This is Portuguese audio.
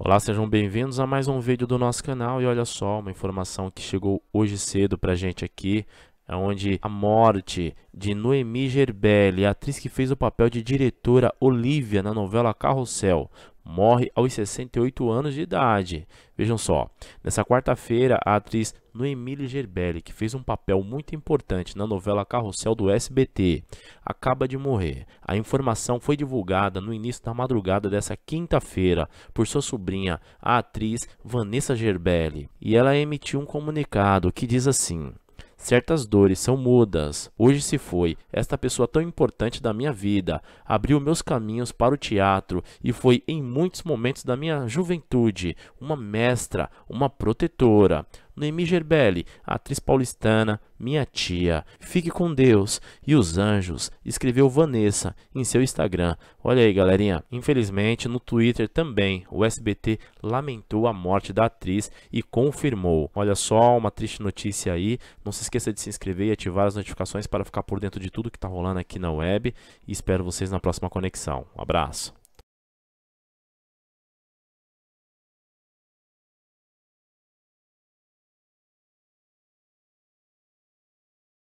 Olá, sejam bem-vindos a mais um vídeo do nosso canal e olha só, uma informação que chegou hoje cedo pra gente aqui é onde a morte de Noemi Gerbelli, atriz que fez o papel de diretora Olivia na novela Carrossel, morre aos 68 anos de idade. Vejam só, nessa quarta-feira, a atriz Noemi Gerbelli, que fez um papel muito importante na novela Carrossel do SBT, acaba de morrer. A informação foi divulgada no início da madrugada dessa quinta-feira por sua sobrinha, a atriz Vanessa Gerbelli, e ela emitiu um comunicado que diz assim: Certas dores são mudas. Hoje se foi esta pessoa tão importante da minha vida, abriu meus caminhos para o teatro e foi em muitos momentos da minha juventude uma mestra, uma protetora. Noemi Gerbelli, atriz paulistana, minha tia. Fique com Deus e os anjos, escreveu Vanessa em seu Instagram. Olha aí, galerinha. Infelizmente, no Twitter também, o SBT lamentou a morte da atriz e confirmou. Olha só, uma triste notícia aí. Não se esqueça de se inscrever e ativar as notificações para ficar por dentro de tudo que está rolando aqui na web. E espero vocês na próxima conexão. Um abraço.